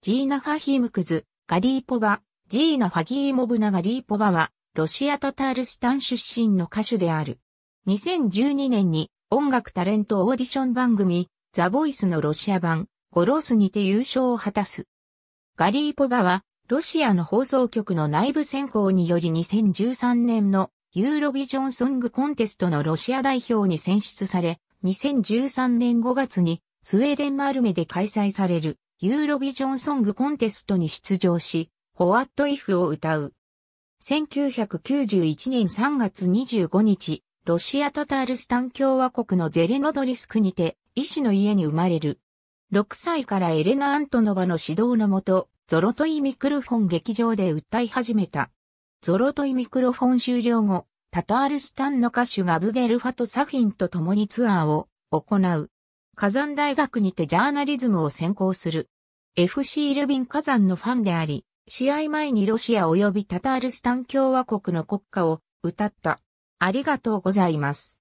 ジーナ・ファヒムクズ、ガリーポバ、ジーナ・ファギーモブナ・ガリーポバは、ロシア・タタールスタン出身の歌手である。2012年に音楽タレントオーディション番組、ザ・ボイスのロシア版、ゴロースにて優勝を果たす。ガリーポバは、ロシアの放送局の内部選考により2013年のユーロビジョンソングコンテストのロシア代表に選出され、2013年5月にスウェーデンマルメで開催されるユーロビジョンソングコンテストに出場し、ホワットイフを歌う。1991年3月25日、ロシア・タタールスタン共和国のゼレノドリスクにて、医師の家に生まれる。6歳からエレナ・アントノバの指導のもと、ゾロトイミクロフォン劇場で歌い始めた。ゾロトイミクロフォン終了後、タタールスタンの歌手ガブゲルファとサフィンと共にツアーを行う。火山大学にてジャーナリズムを専攻する。FC ルビン火山のファンであり、試合前にロシア及びタタールスタン共和国の国歌を歌った。ありがとうございます。